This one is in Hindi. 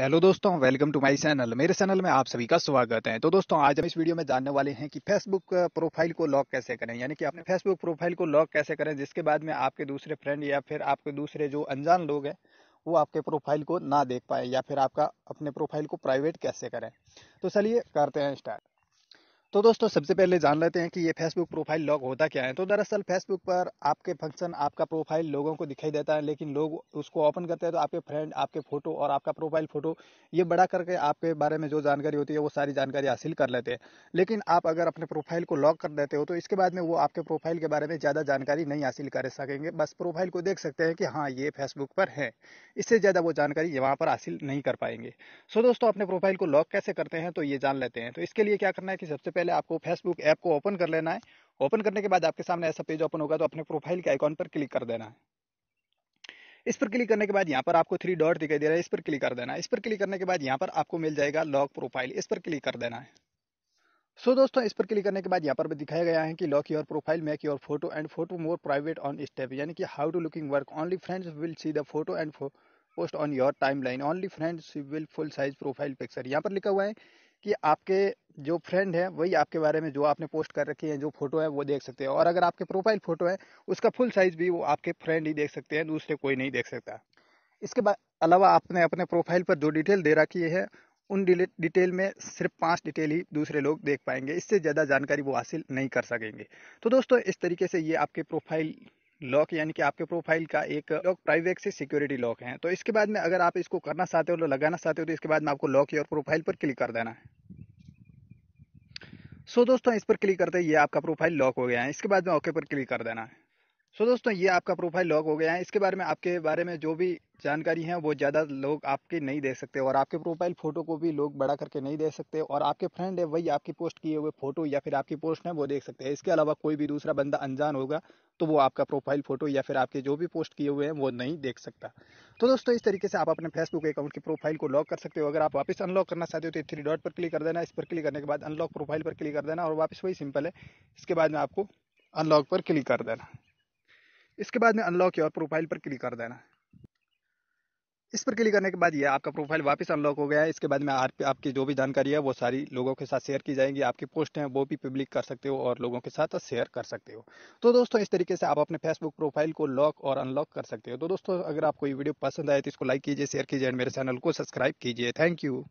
हेलो दोस्तों वेलकम टू माय चैनल मेरे चैनल में आप सभी का स्वागत है तो दोस्तों आज हम इस वीडियो में जानने वाले हैं कि फेसबुक प्रोफाइल को लॉक कैसे करें यानी कि अपने फेसबुक प्रोफाइल को लॉक कैसे करें जिसके बाद में आपके दूसरे फ्रेंड या फिर आपके दूसरे जो अनजान लोग हैं वो आपके प्रोफाइल को ना देख पाए या फिर आपका अपने प्रोफाइल को प्राइवेट कैसे करें तो चलिए करते हैं स्टार्ट तो दोस्तों सबसे पहले जान लेते हैं कि ये फेसबुक प्रोफाइल लॉक होता क्या है तो दरअसल फेसबुक पर आपके फंक्शन आपका प्रोफाइल लोगों को दिखाई देता है लेकिन लोग उसको ओपन करते हैं तो आपके फ्रेंड आपके फोटो और आपका प्रोफाइल फोटो ये बड़ा करके आपके बारे में जो जानकारी होती है वो सारी जानकारी हासिल कर लेते हैं लेकिन आप अगर अपने प्रोफाइल को लॉक कर देते हो तो इसके बाद में वो आपके प्रोफाइल के बारे में ज़्यादा जानकारी नहीं हासिल कर सकेंगे बस प्रोफाइल को देख सकते हैं कि हाँ ये फेसबुक पर है इससे ज़्यादा वो जानकारी वहाँ पर हासिल नहीं कर पाएंगे सो दोस्तों अपने प्रोफाइल को लॉक कैसे करते हैं तो ये जान लेते हैं तो इसके लिए क्या करना है कि सबसे पहले आपको फेसबुक ऐप को ओपन कर लेना है ओपन करने के बाद आपके सामने ऐसा पेज ओपन होगा तो अपने प्रोफाइल के आइकॉन पर क्लिक कर देना है इस पर क्लिक करने के बाद यहाँ पर आपको थ्री डॉट दिखाई दे रहा है इस पर क्लिक कर देना है इस पर क्लिक करने के बाद यहाँ पर आपको मिल जाएगा लॉक प्रोफाइल इस पर क्लिक कर देना है सो so, दोस्तों इस पर क्लिक करने के बाद यहाँ पर भी दिखाया गया है कि lock your profile make your photo and photo more private on step यानी कि how to looking work only friends will see the photo and post on your timeline only friends will full size profile picture यहाँ पर लिखा हुआ है कि आपके जो फ्रेंड है वही आपके बारे में जो आपने पोस्ट कर रखी है जो फोटो है वो देख सकते हैं और अगर आपके प्रोफाइल फोटो है उसका फुल साइज भी वो आपके फ्रेंड ही देख सकते हैं दूसरे कोई नहीं देख सकता इसके बाद अलावा आपने अपने प्रोफाइल पर जो डिटेल दे रखी है उन डिटेल में सिर्फ पांच डिटेल ही दूसरे लोग देख पाएंगे इससे ज़्यादा जानकारी वो हासिल नहीं कर सकेंगे तो दोस्तों इस तरीके से ये आपके प्रोफाइल लॉक यानी कि आपके प्रोफाइल का एक लॉक प्राइवेसी सिक्योरिटी लॉक है तो इसके बाद में अगर आप इसको करना चाहते हो लगाना चाहते हो तो इसके बाद में आपको लॉक योर प्रोफाइल पर क्लिक कर देना है सो दोस्तों इस पर क्लिक करते ही ये आपका प्रोफाइल लॉक हो गया है इसके बाद में ओके पर क्लिक कर देना है सो दोस्तों ये आपका प्रोफाइल लॉक हो गया है इसके बारे में आपके बारे में जो भी जानकारी है वो ज़्यादा लोग आपके नहीं दे सकते और आपके प्रोफाइल फ़ोटो को भी लोग बड़ा करके नहीं दे सकते और आपके फ्रेंड है वही आपकी पोस्ट किए हुए फ़ोटो या फिर आपकी पोस्ट है वो देख सकते हैं इसके अलावा कोई भी दूसरा बंदा अनजान होगा तो वो आपका प्रोफाइल फ़ोटो या फिर आपके जो भी पोस्ट किए हुए हैं वो नहीं देख सकता तो दोस्तों इस तरीके से आप अपने फेसबुक अकाउंट की प्रोफाइल को लॉक कर सकते हो अगर आप वापस अनलॉक करना चाहते हो तो थ्री डॉट पर क्लिक कर देना इस पर क्लिक करने के बाद अनलॉक प्रोफाइल पर क्लिक कर देना और वापस वही सिंपल है इसके बाद में आपको अनलॉक पर क्लिक कर देना इसके बाद में अनलॉक योर प्रोफाइल पर क्लिक कर देना इस पर क्लिक करने के बाद ये आपका प्रोफाइल वापस अनलॉक हो गया है इसके बाद में आप, आपकी जो भी जानकारी है वो सारी लोगों के साथ शेयर की जाएंगी आपकी पोस्ट हैं वो भी पब्लिक कर सकते हो और लोगों के साथ शेयर कर सकते हो तो दोस्तों इस तरीके से आप अपने फेसबुक प्रोफाइल को लॉक और अनलॉक कर सकते हो तो दोस्तों अगर आपको ये वीडियो पसंद आए तो इसको लाइक कीजिए शेयर कीजिए एंड मेरे चैनल को सब्सक्राइब कीजिए थैंक यू